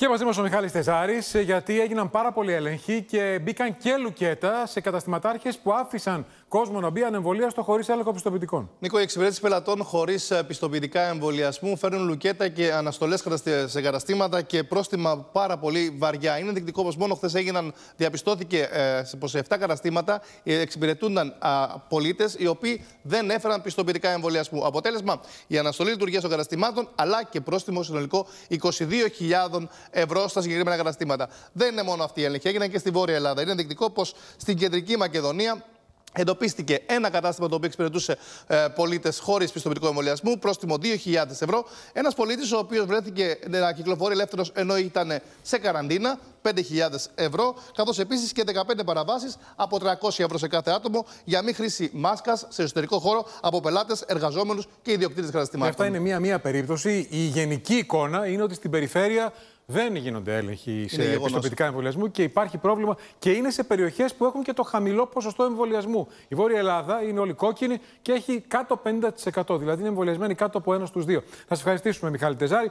Και μαζί μας ο Μιχάλης Τεζάρης, γιατί έγιναν πάρα πολλοί έλεγχοι και μπήκαν και λουκέτα σε καταστηματάρχες που άφησαν κόσμο να μπει ανεμβολίας στο χωρίς έλεγχο πιστοποιητικών. Νίκο, οι εξυπηρέτηση πελατών χωρίς ε, πιστοποιητικά εμβολιασμού φέρνουν λουκέτα και αναστολές σε καταστήματα και πρόστιμα πάρα πολύ βαριά. Είναι δεικτικό πως μόνο χθες έγιναν, διαπιστώθηκε πω ε, σε 7 καταστήματα ε, εξυπηρετούνταν πολίτες οι οποίοι δεν έφεραν πιστοποιητικά εμβολιασμού. Αποτέλεσμα, η αναστολή λειτουργίας των καταστημάτων αλλά και πρόστιμο συνολικό 22.000 ευρώ στα συγκεκριμένα καταστήματα. Δεν είναι μόνο αυτή η έλεγχη, έγιναν και στη Βόρεια Ελλάδα. Είναι ενδεικτικό πως στην κεντρική Μακεδονία Εντοπίστηκε ένα κατάστημα το οποίο εξυπηρετούσε ε, πολίτες χωρίς πιστοποιητικό εμβολιασμού, πρόστιμο 2.000 ευρώ. Ένας πολίτης ο οποίος βρέθηκε ε, να κυκλοφορεί ελεύθερος ενώ ήταν σε καραντίνα, 5.000 ευρώ, καθώς επίσης και 15 παραβάσεις από 300 ευρώ σε κάθε άτομο για μη χρήση μάσκας σε εσωτερικό χώρο από πελάτες, εργαζόμενους και ιδιοκτήτες καταστημάτων. Αυτά είναι μία-μία περίπτωση. Η γενική εικόνα είναι ότι στην περιφέρεια δεν γίνονται έλεγχοι σε επιστοποιητικά εμβολιασμού και υπάρχει πρόβλημα και είναι σε περιοχές που έχουν και το χαμηλό ποσοστό εμβολιασμού. Η Βόρεια Ελλάδα είναι όλη κόκκινη και έχει κάτω 50%. Δηλαδή είναι εμβολιασμένοι κάτω από ένα στους δύο. Θα σας ευχαριστήσουμε, Μιχάλη Τεζάρη.